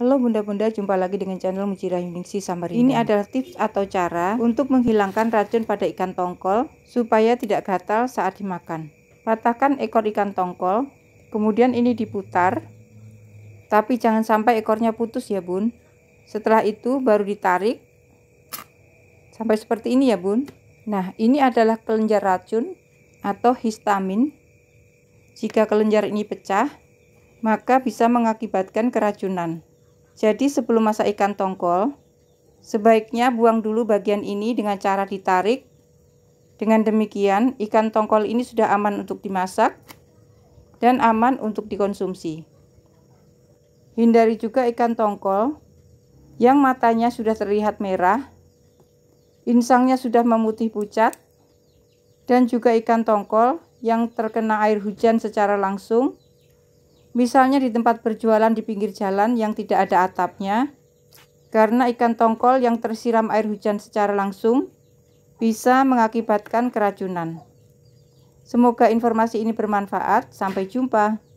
Halo bunda-bunda, jumpa lagi dengan channel Mujirah Yuningsi Samarinda. Ini adalah tips atau cara untuk menghilangkan racun pada ikan tongkol supaya tidak gatal saat dimakan. Patahkan ekor ikan tongkol, kemudian ini diputar, tapi jangan sampai ekornya putus ya bun. Setelah itu baru ditarik, sampai seperti ini ya bun. Nah ini adalah kelenjar racun atau histamin. Jika kelenjar ini pecah, maka bisa mengakibatkan keracunan. Jadi sebelum masak ikan tongkol, sebaiknya buang dulu bagian ini dengan cara ditarik. Dengan demikian, ikan tongkol ini sudah aman untuk dimasak dan aman untuk dikonsumsi. Hindari juga ikan tongkol yang matanya sudah terlihat merah, insangnya sudah memutih pucat, dan juga ikan tongkol yang terkena air hujan secara langsung Misalnya di tempat berjualan di pinggir jalan yang tidak ada atapnya, karena ikan tongkol yang tersiram air hujan secara langsung bisa mengakibatkan keracunan. Semoga informasi ini bermanfaat. Sampai jumpa.